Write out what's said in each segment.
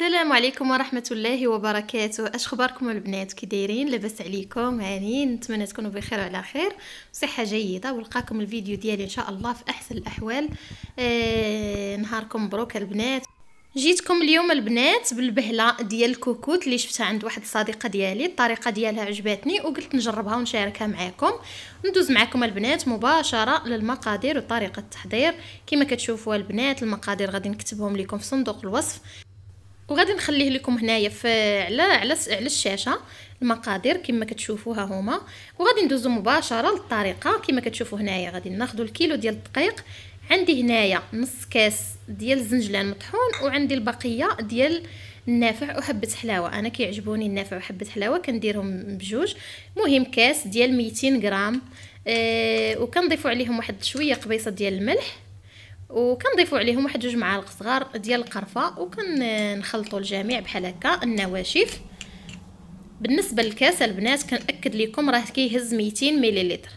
السلام عليكم ورحمة الله وبركاته اش خباركم البنات كي دايرين لاباس عليكم هانين نتمنى تكونوا بخير وعلى خير وصحة جيدة ولقاكم الفيديو ديالي ان شاء الله في احسن الاحوال آه نهاركم مبروك البنات جيتكم اليوم البنات بالبهله ديال الكوكوت اللي شفتها عند واحد الصديقه ديالي الطريقه ديالها عجبتني وقلت نجربها ونشاركها معاكم ندوز معاكم البنات مباشره للمقادير وطريقه التحضير كما كتشوفوا البنات المقادير غادي نكتبهم لكم في صندوق الوصف وغادي نخليه لكم هنايا في على على على الشاشه المقادير كما كتشوفوها هما وغادي ندوزو مباشره للطريقه كما كتشوفوا هنايا غادي ناخذ الكيلو ديال الدقيق عندي هنايا نص كاس ديال الزنجلان مطحون وعندي البقيه ديال النافع وحبه حلاوه انا كيعجبوني النافع وحبه حلاوه كنديرهم بجوج مهم كاس ديال 200 غرام أه وكنضيفوا عليهم واحد شويه قبيصه ديال الملح وكنضيفوا عليهم واحد جوج معالق صغار ديال القرفه وكنخلطوا الجميع بحال هكا النواشف بالنسبه للكاس البنات كنأكد لكم راه كيهز 200 مليلتر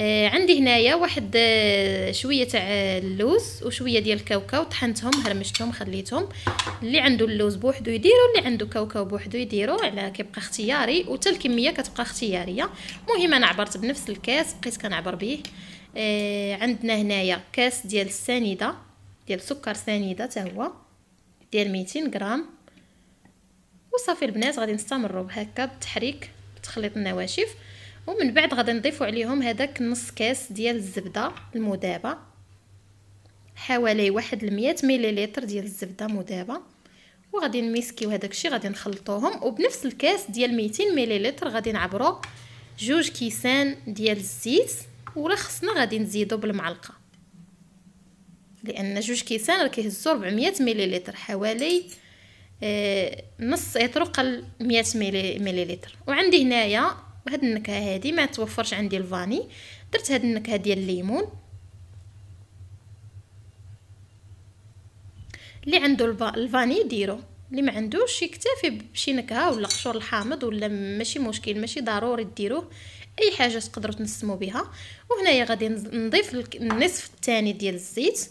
آه عندي هنايا واحد آه شويه تاع اللوز وشويه ديال الكاوكاو طحنتهم هرمشتهم خليتهم اللي عنده اللوز بوحدو يديرو اللي عنده كاوكاو بوحدو يديرو على كيبقى اختياري وتا الكميه كتبقى اختياريه المهم انا عبرت بنفس الكاس بقيت كنعبر به آه عندنا هنايا كاس ديال السنيده ديال سكر سنيده حتى هو ديال 200 غرام وصافي البنات غادي نستمروا بهكا بالتحريك بتخليط النواشف ومن بعد غادي نضيفوا عليهم هذاك نص كاس ديال الزبده المذابه حوالي واحد المية مليلتر ديال الزبده مذابه وغادي نميسكيو هذاك الشيء غادي نخلطوهم وبنفس الكاس ديال 200 مليلتر غادي نعبروا جوج كيسان ديال الزيت ولا خصنا غادي نزيدو بالمعلقه لان جوج كيسان راه كيهزو 400 مليلتر حوالي آه، نص لتر قل 100 مليلتر وعندي هنايا هاد النكهه هادي ما توفرش عندي الفاني درت هاد النكهه ديال الليمون اللي عنده الفاني ديرو اللي ما عندوش يكتفي بشي نكهه ولا قشور الحامض ولا ماشي مشكل ماشي ضروري ديروه اي حاجه تقدروا تنسموا بها وهنايا غادي نضيف النصف الثاني ديال الزيت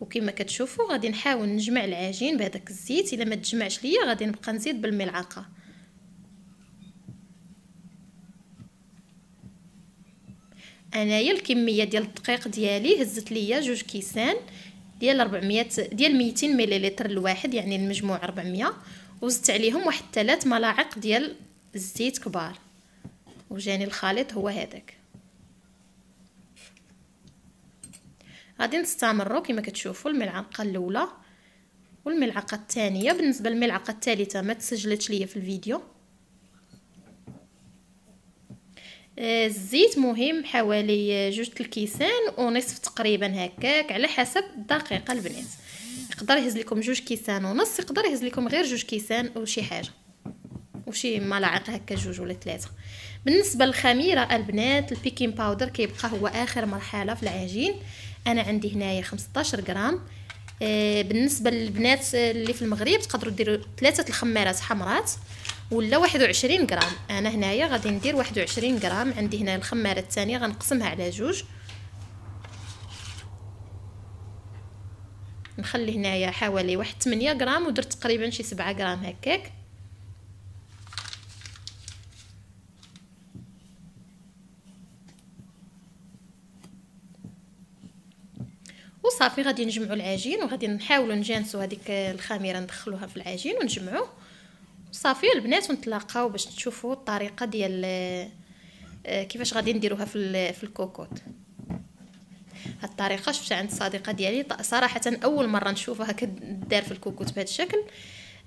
وكما كتشوفوا غادي نحاول نجمع العجين بهذاك الزيت الا ما تجمعش ليا غادي نبقى نزيد بالملعقه انايا الكميه ديال الدقيق ديالي هزت ليا جوج كيسان ديال 400 ديال 200 مليلتر الواحد يعني المجموع 400 وزدت عليهم واحد 3 ملاعق ديال الزيت كبار وجاني الخليط هو هذاك غادي نستمروا كما كتشوفوا الملعقه الاولى والملعقه الثانيه بالنسبه للملعقه الثالثه ما تسجلتش ليا في الفيديو آه، الزيت مهم حوالي جوج الكيسان ونصف تقريبا هكاك على حسب الدقيقه البنات يقدر يهز لكم جوج كيسان ونص يقدر يهز لكم غير جوج كيسان او شي حاجه وشي ملاعق هكا جوج ولا ثلاثه بالنسبه للخميره البنات البيكين باودر كيبقى هو اخر مرحله في العجين انا عندي هنايا 15 غرام آه، بالنسبه للبنات اللي في المغرب تقدروا ديروا ثلاثه الخمارات حمرات ولا 21 غرام انا هنايا غادي ندير 21 غرام عندي هنا الخماره الثانيه غنقسمها على جوج نخلي هنايا حوالي واحد 8 غرام ودرت تقريبا شي 7 غرام هكاك صافي غادي نجمعوا العجين وغادي نحاولوا نجانسوا هذيك الخميره ندخلوها في العجين ونجمعوه صافي البنات ونتلاقاو باش تشوفوا الطريقه ديال آه، كيفاش غادي نديروها في في الكوكوت هاد الطريقه شفتها عند صديقه ديالي صراحه اول مره نشوفها كدار في الكوكوت بهذا الشكل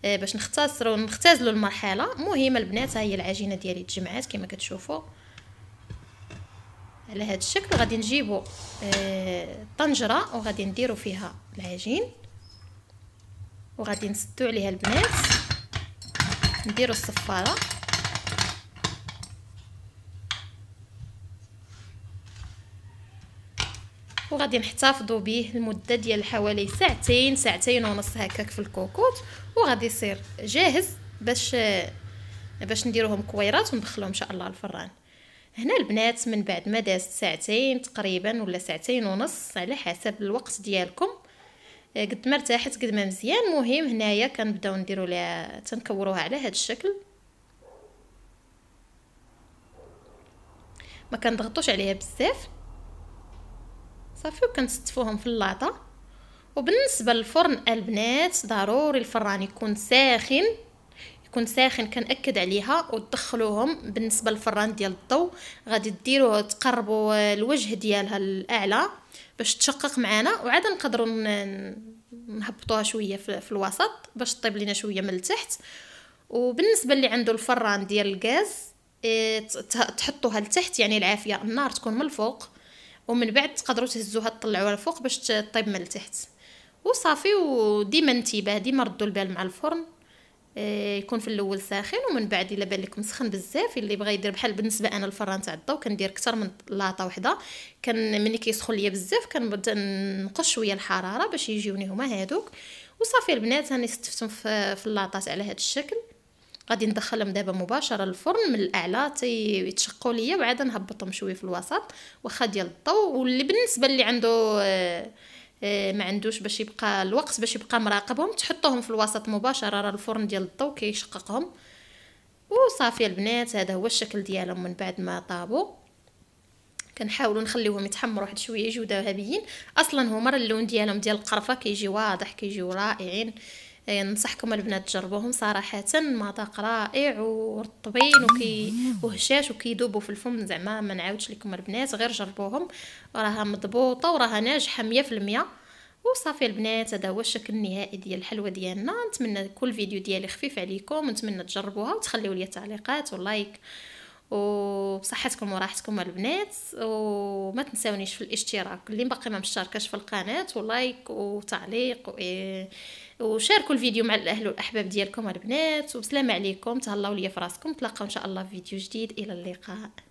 آه، باش نختصروا نختزلوا المرحله مهمه البنات ها هي العجينه ديالي تجمعات كما كتشوفوا على هذا الشكل غادي نجيبو آه، طنجره وغادي نديرو فيها العجين وغادي نسدو عليها البنات نديرو الصفاره وغادي نحتفظوا به المده ديال حوالي ساعتين ساعتين ونص هكاك في الكوكوت وغادي يصير جاهز باش باش نديروهم كويرات وندخلوهم ان شاء الله الفران هنا البنات من بعد ما دازت ساعتين تقريبا ولا ساعتين ونص على حسب الوقت ديالكم آه، قد ما ارتاحت قد ما مزيان مهم هنايا كنبداو نديرو ليها تنكوروها على هذا الشكل ما كنضغطوش عليها بزاف صافي وكنستفوهم في اللاطه وبالنسبه للفرن البنات ضروري الفران يكون ساخن كون ساخن كنأكد عليها وتدخلوهم بالنسبة للفران ديال الضو غادي ديروا تقربوا الوجه ديالها الأعلى باش تشقق معانا وعاد نقدروا نهبطوها شويه في الوسط باش طيب لينا شويه من التحت وبالنسبه اللي عنده الفران ديال الغاز إيه، تحطوها لتحت يعني العافيه النار تكون من الفوق ومن بعد تقدروا تهزوها تطلعوها لفوق باش تطيب من التحت وصافي وديما انتباه ديما ردوا البال مع الفرن آه، يكون في الاول ساخن ومن بعد الا بان لكم سخن بزاف اللي بغى يدير بحال بالنسبه انا الفران تاع الضو كندير اكثر من لاطه وحده كان ملي كيسخن ليا بزاف كنبدا نقص شويه الحراره باش يجيوني هما هادوك وصافي البنات هاني استفتهم في اللاطات على هذا الشكل غادي ندخلهم دابا مباشره للفرن من الاعلى تيتشقوا ليا وعاد نهبطهم شويه في الوسط واخا ديال الضو واللي بالنسبه اللي عنده آه، آه، ما عندوش باش يبقى الوقت باش يبقى مراقبهم تحطوهم في الوسط مباشره راه الفرن ديال الضو كيشققهم وصافي البنات هذا هو الشكل ديالهم من بعد ما طابوا كنحاولوا نخليوهم يتحمروا واحد شويه يجيو ذهبيين اصلا هما اللون ديالهم ديال القرفه كيجي واضح كيجيو رائعين إيه، ننصحكم البنات تجربوهم صراحه مذاق رائع ورطبين وكي وهشاش وكيذوبوا في الفم زعما ما نعاودش لكم البنات غير جربوهم وراها مضبوطه وراها ناجحه 100% وصافي البنات هذا هو الشكل النهائي ديال الحلوه ديالنا نتمنى كل فيديو ديالي خفيف عليكم نتمنى تجربوها وتخليوا لي تعليقات ولايك وبصحتكم وراحتكم البنات وما تنساونيش في الاشتراك اللي باقي ما مشتركش في القناه ولايك وتعليق و... وشاركوا الفيديو مع الاهل والاحباب ديالكم البنات وبسلام عليكم تهلاو ليا في راسكم تلاقاو ان شاء الله في فيديو جديد الى اللقاء